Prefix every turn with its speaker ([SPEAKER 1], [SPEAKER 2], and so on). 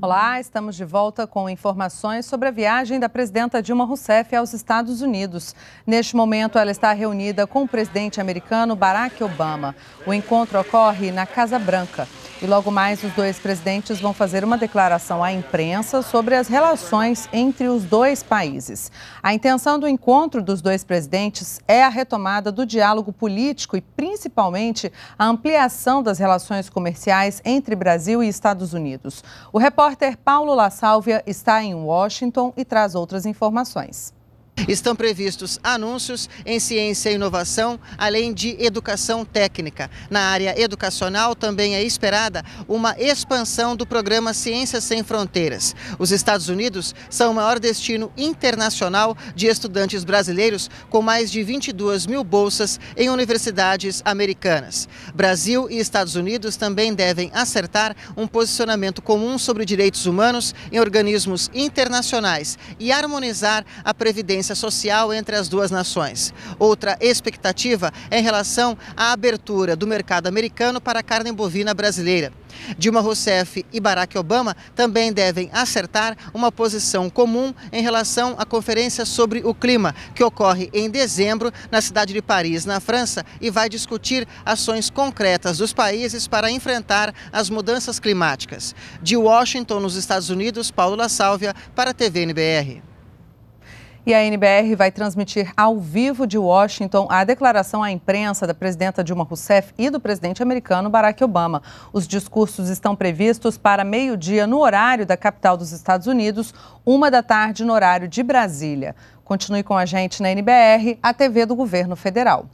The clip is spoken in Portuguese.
[SPEAKER 1] Olá, estamos de volta com informações sobre a viagem da presidenta Dilma Rousseff aos Estados Unidos. Neste momento, ela está reunida com o presidente americano Barack Obama. O encontro ocorre na Casa Branca. E logo mais, os dois presidentes vão fazer uma declaração à imprensa sobre as relações entre os dois países. A intenção do encontro dos dois presidentes é a retomada do diálogo político e, principalmente, a ampliação das relações comerciais entre Brasil e Estados Unidos. O repórter Paulo La Sálvia está em Washington e traz outras
[SPEAKER 2] informações. Estão previstos anúncios em ciência e inovação, além de educação técnica. Na área educacional também é esperada uma expansão do programa Ciências Sem Fronteiras. Os Estados Unidos são o maior destino internacional de estudantes brasileiros, com mais de 22 mil bolsas em universidades americanas. Brasil e Estados Unidos também devem acertar um posicionamento comum sobre direitos humanos em organismos internacionais e harmonizar a previdência convivência social entre as duas nações. Outra expectativa é em relação à abertura do mercado americano para a carne bovina brasileira. Dilma Rousseff e Barack Obama também devem acertar uma posição comum em relação à conferência sobre o clima, que ocorre em dezembro na cidade de Paris, na França, e vai discutir ações concretas dos países para enfrentar as mudanças climáticas. De Washington, nos Estados Unidos, Paulo La Sálvia, para a TV NBR.
[SPEAKER 1] E a NBR vai transmitir ao vivo de Washington a declaração à imprensa da presidenta Dilma Rousseff e do presidente americano Barack Obama. Os discursos estão previstos para meio-dia no horário da capital dos Estados Unidos, uma da tarde no horário de Brasília. Continue com a gente na NBR, a TV do Governo Federal.